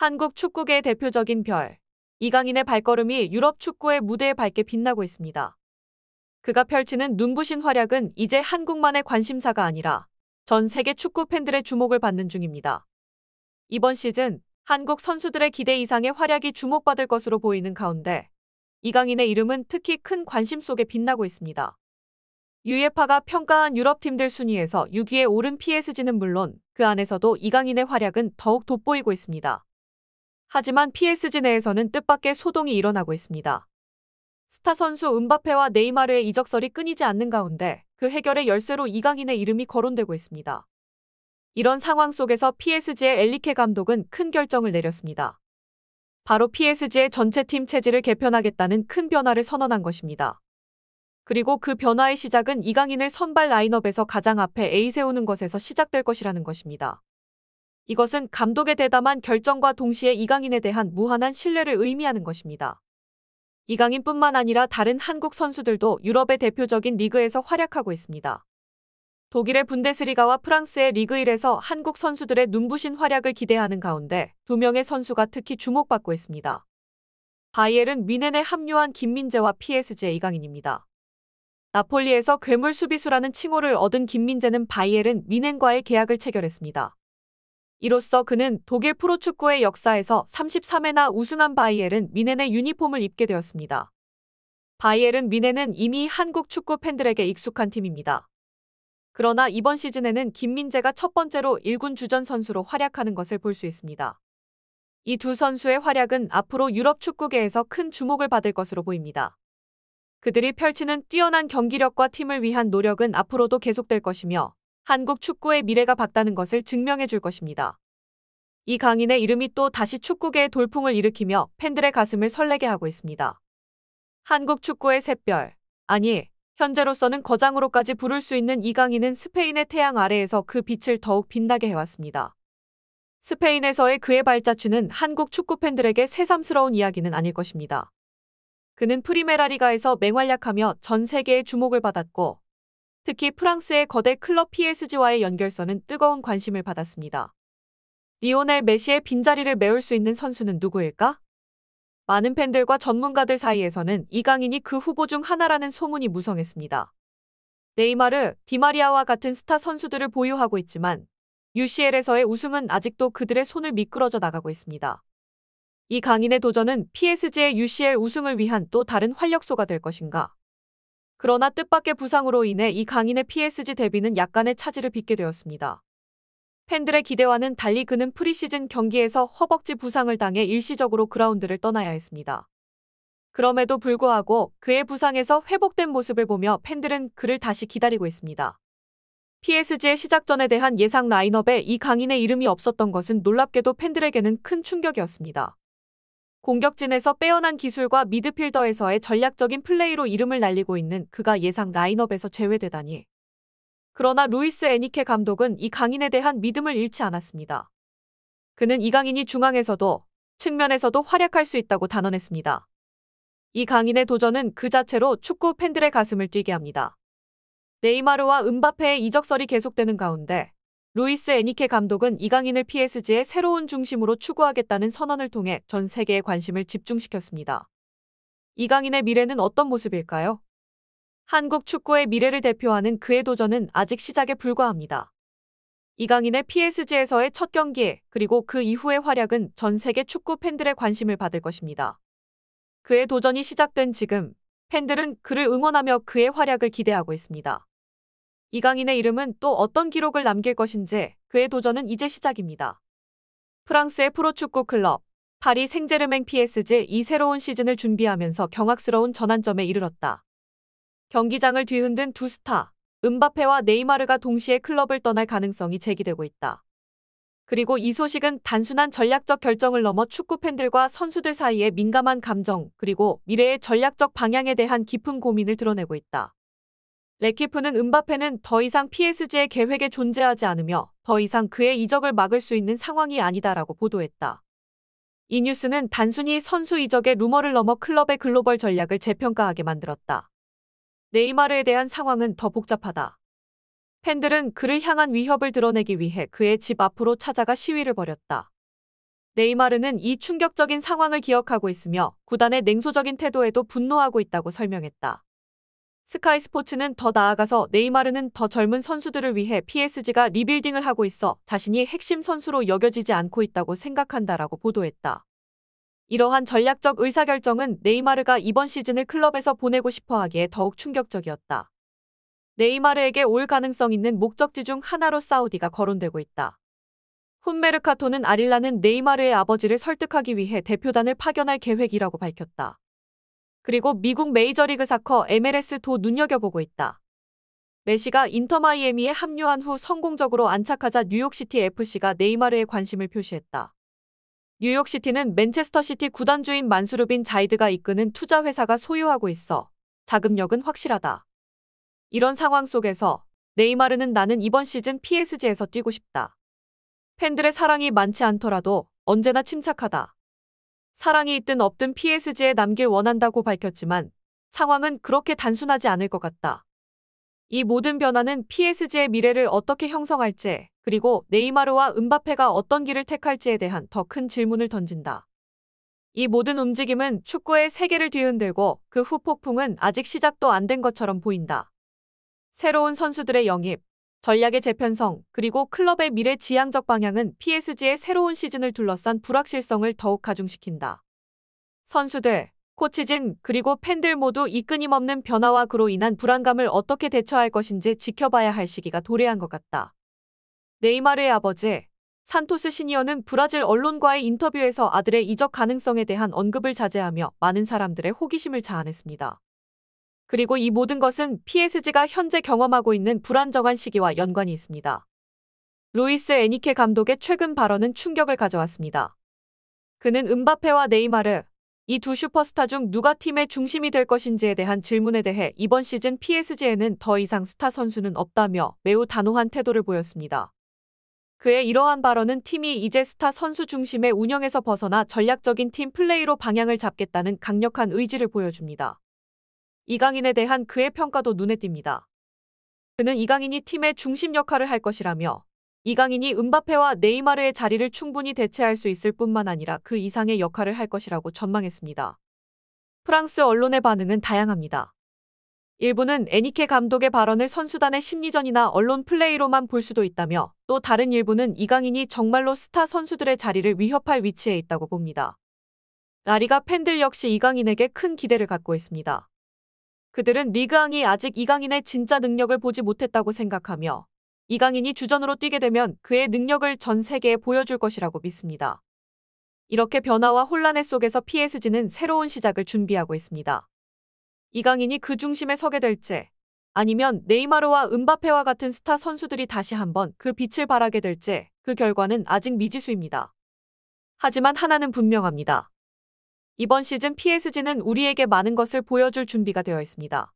한국 축구계의 대표적인 별, 이강인의 발걸음이 유럽 축구의 무대에 밝게 빛나고 있습니다. 그가 펼치는 눈부신 활약은 이제 한국만의 관심사가 아니라 전 세계 축구 팬들의 주목을 받는 중입니다. 이번 시즌 한국 선수들의 기대 이상의 활약이 주목받을 것으로 보이는 가운데 이강인의 이름은 특히 큰 관심 속에 빛나고 있습니다. 유예파가 평가한 유럽 팀들 순위에서 6위에 오른 PSG는 물론 그 안에서도 이강인의 활약은 더욱 돋보이고 있습니다. 하지만 PSG 내에서는 뜻밖의 소동이 일어나고 있습니다. 스타 선수 은바페와 네이마르의 이적설이 끊이지 않는 가운데 그 해결의 열쇠로 이강인의 이름이 거론되고 있습니다. 이런 상황 속에서 PSG의 엘리케 감독은 큰 결정을 내렸습니다. 바로 PSG의 전체 팀 체질을 개편하겠다는 큰 변화를 선언한 것입니다. 그리고 그 변화의 시작은 이강인을 선발 라인업에서 가장 앞에 A 세우는 것에서 시작될 것이라는 것입니다. 이것은 감독의 대담한 결정과 동시에 이강인에 대한 무한한 신뢰를 의미하는 것입니다. 이강인뿐만 아니라 다른 한국 선수들도 유럽의 대표적인 리그에서 활약하고 있습니다. 독일의 분데스리가와 프랑스의 리그 1에서 한국 선수들의 눈부신 활약을 기대하는 가운데 두 명의 선수가 특히 주목받고 있습니다. 바이엘은 미넨에 합류한 김민재와 PSG 이강인입니다. 나폴리에서 괴물 수비수라는 칭호를 얻은 김민재는 바이엘은 미넨과의 계약을 체결했습니다. 이로써 그는 독일 프로축구의 역사에서 33회나 우승한 바이엘은 미넨의 유니폼을 입게 되었습니다. 바이엘은 미넨은 이미 한국 축구 팬들에게 익숙한 팀입니다. 그러나 이번 시즌에는 김민재가 첫 번째로 1군 주전 선수로 활약하는 것을 볼 수 있습니다. 이 두 선수의 활약은 앞으로 유럽 축구계에서 큰 주목을 받을 것으로 보입니다. 그들이 펼치는 뛰어난 경기력과 팀을 위한 노력은 앞으로도 계속될 것이며 한국 축구의 미래가 밝다는 것을 증명해 줄 것입니다. 이 강인의 이름이 또 다시 축구계의 돌풍을 일으키며 팬들의 가슴을 설레게 하고 있습니다. 한국 축구의 샛별, 아니, 현재로서는 거장으로까지 부를 수 있는 이강인은 스페인의 태양 아래에서 그 빛을 더욱 빛나게 해왔습니다. 스페인에서의 그의 발자취는 한국 축구 팬들에게 새삼스러운 이야기는 아닐 것입니다. 그는 프리메라리가에서 맹활약하며 전 세계의 주목을 받았고 특히 프랑스의 거대 클럽 PSG와의 연결선은 뜨거운 관심을 받았습니다. 리오넬 메시의 빈자리를 메울 수 있는 선수는 누구일까? 많은 팬들과 전문가들 사이에서는 이강인이 그 후보 중 하나라는 소문이 무성했습니다. 네이마르, 디마리아와 같은 스타 선수들을 보유하고 있지만 UCL에서의 우승은 아직도 그들의 손을 미끄러져 나가고 있습니다. 이 강인의 도전은 PSG의 UCL 우승을 위한 또 다른 활력소가 될 것인가? 그러나 뜻밖의 부상으로 인해 이 강인의 PSG 데뷔는 약간의 차질을 빚게 되었습니다. 팬들의 기대와는 달리 그는 프리시즌 경기에서 허벅지 부상을 당해 일시적으로 그라운드를 떠나야 했습니다. 그럼에도 불구하고 그의 부상에서 회복된 모습을 보며 팬들은 그를 다시 기다리고 있습니다. PSG의 시작전에 대한 예상 라인업에 이 강인의 이름이 없었던 것은 놀랍게도 팬들에게는 큰 충격이었습니다. 공격진에서 빼어난 기술과 미드필더에서의 전략적인 플레이로 이름을 날리고 있는 그가 예상 라인업에서 제외되다니. 그러나 루이스 애니케 감독은 이 강인에 대한 믿음을 잃지 않았습니다. 그는 이 강인이 중앙에서도 측면에서도 활약할 수 있다고 단언했습니다. 이 강인의 도전은 그 자체로 축구 팬들의 가슴을 뛰게 합니다. 네이마르와 은바페의 이적설이 계속되는 가운데 루이스 애니케 감독은 이강인을 PSG의 새로운 중심으로 추구하겠다는 선언을 통해 전 세계의 관심을 집중시켰습니다. 이강인의 미래는 어떤 모습일까요? 한국 축구의 미래를 대표하는 그의 도전은 아직 시작에 불과합니다. 이강인의 PSG에서의 첫 경기에 그리고 그 이후의 활약은 전 세계 축구 팬들의 관심을 받을 것입니다. 그의 도전이 시작된 지금 팬들은 그를 응원하며 그의 활약을 기대하고 있습니다. 이강인의 이름은 또 어떤 기록을 남길 것인지 그의 도전은 이제 시작입니다. 프랑스의 프로축구 클럽 파리 생제르맹 PSG 이 새로운 시즌을 준비하면서 경악스러운 전환점에 이르렀다. 경기장을 뒤흔든 두 스타, 은바페와 네이마르가 동시에 클럽을 떠날 가능성이 제기되고 있다. 그리고 이 소식은 단순한 전략적 결정을 넘어 축구 팬들과 선수들 사이의 민감한 감정 그리고 미래의 전략적 방향에 대한 깊은 고민을 드러내고 있다. 레키프는 은바페는 더 이상 PSG의 계획에 존재하지 않으며 더 이상 그의 이적을 막을 수 있는 상황이 아니다라고 보도했다. 이 뉴스는 단순히 선수 이적의 루머를 넘어 클럽의 글로벌 전략을 재평가하게 만들었다. 네이마르에 대한 상황은 더 복잡하다. 팬들은 그를 향한 위협을 드러내기 위해 그의 집 앞으로 찾아가 시위를 벌였다. 네이마르는 이 충격적인 상황을 기억하고 있으며 구단의 냉소적인 태도에도 분노하고 있다고 설명했다. 스카이 스포츠는 더 나아가서 네이마르는 더 젊은 선수들을 위해 PSG가 리빌딩을 하고 있어 자신이 핵심 선수로 여겨지지 않고 있다고 생각한다라고 보도했다. 이러한 전략적 의사결정은 네이마르가 이번 시즌을 클럽에서 보내고 싶어 하기에 더욱 충격적이었다. 네이마르에게 올 가능성 있는 목적지 중 하나로 사우디가 거론되고 있다. 훈메르카토는 아릴라는 네이마르의 아버지를 설득하기 위해 대표단을 파견할 계획이라고 밝혔다. 그리고 미국 메이저리그 사커 MLS도 눈여겨보고 있다. 메시가 인터 마이애미에 합류한 후 성공적으로 안착하자 뉴욕시티 FC가 네이마르에 관심을 표시했다. 뉴욕시티는 맨체스터시티 구단주인 만수르빈 자이드가 이끄는 투자회사가 소유하고 있어 자금력은 확실하다. 이런 상황 속에서 네이마르는 나는 이번 시즌 PSG에서 뛰고 싶다. 팬들의 사랑이 많지 않더라도 언제나 침착하다. 사랑이 있든 없든 PSG에 남길 원한다고 밝혔지만 상황은 그렇게 단순하지 않을 것 같다. 이 모든 변화는 PSG의 미래를 어떻게 형성할지, 그리고 네이마르와 은바페가 어떤 길을 택할지에 대한 더 큰 질문을 던진다. 이 모든 움직임은 축구의 세계를 뒤흔들고 그 후폭풍은 아직 시작도 안 된 것처럼 보인다. 새로운 선수들의 영입, 전략의 재편성, 그리고 클럽의 미래 지향적 방향은 PSG의 새로운 시즌을 둘러싼 불확실성을 더욱 가중시킨다. 선수들, 코치진, 그리고 팬들 모두 이 끊임없는 변화와 그로 인한 불안감을 어떻게 대처할 것인지 지켜봐야 할 시기가 도래한 것 같다. 네이마르의 아버지, 산토스 시니어는 브라질 언론과의 인터뷰에서 아들의 이적 가능성에 대한 언급을 자제하며 많은 사람들의 호기심을 자아냈습니다. 그리고 이 모든 것은 PSG가 현재 경험하고 있는 불안정한 시기와 연관이 있습니다. 루이스 에니케 감독의 최근 발언은 충격을 가져왔습니다. 그는 은바페와 네이마르, 이 두 슈퍼스타 중 누가 팀의 중심이 될 것인지에 대한 질문에 대해 이번 시즌 PSG에는 더 이상 스타 선수는 없다며 매우 단호한 태도를 보였습니다. 그의 이러한 발언은 팀이 이제 스타 선수 중심의 운영에서 벗어나 전략적인 팀 플레이로 방향을 잡겠다는 강력한 의지를 보여줍니다. 이강인에 대한 그의 평가도 눈에 띕니다. 그는 이강인이 팀의 중심 역할을 할 것이라며 이강인이 은바페와 네이마르의 자리를 충분히 대체할 수 있을 뿐만 아니라 그 이상의 역할을 할 것이라고 전망했습니다. 프랑스 언론의 반응은 다양합니다. 일부는 애니케 감독의 발언을 선수단의 심리전이나 언론 플레이로만 볼 수도 있다며 또 다른 일부는 이강인이 정말로 스타 선수들의 자리를 위협할 위치에 있다고 봅니다. 라리가 팬들 역시 이강인에게 큰 기대를 갖고 있습니다. 그들은 리그앙이 아직 이강인의 진짜 능력을 보지 못했다고 생각하며 이강인이 주전으로 뛰게 되면 그의 능력을 전 세계에 보여줄 것이라고 믿습니다. 이렇게 변화와 혼란의 속에서 PSG는 새로운 시작을 준비하고 있습니다. 이강인이 그 중심에 서게 될지 아니면 네이마르와 은바페와 같은 스타 선수들이 다시 한번 그 빛을 발하게 될지 그 결과는 아직 미지수입니다. 하지만 하나는 분명합니다. 이번 시즌 PSG는 우리에게 많은 것을 보여줄 준비가 되어 있습니다.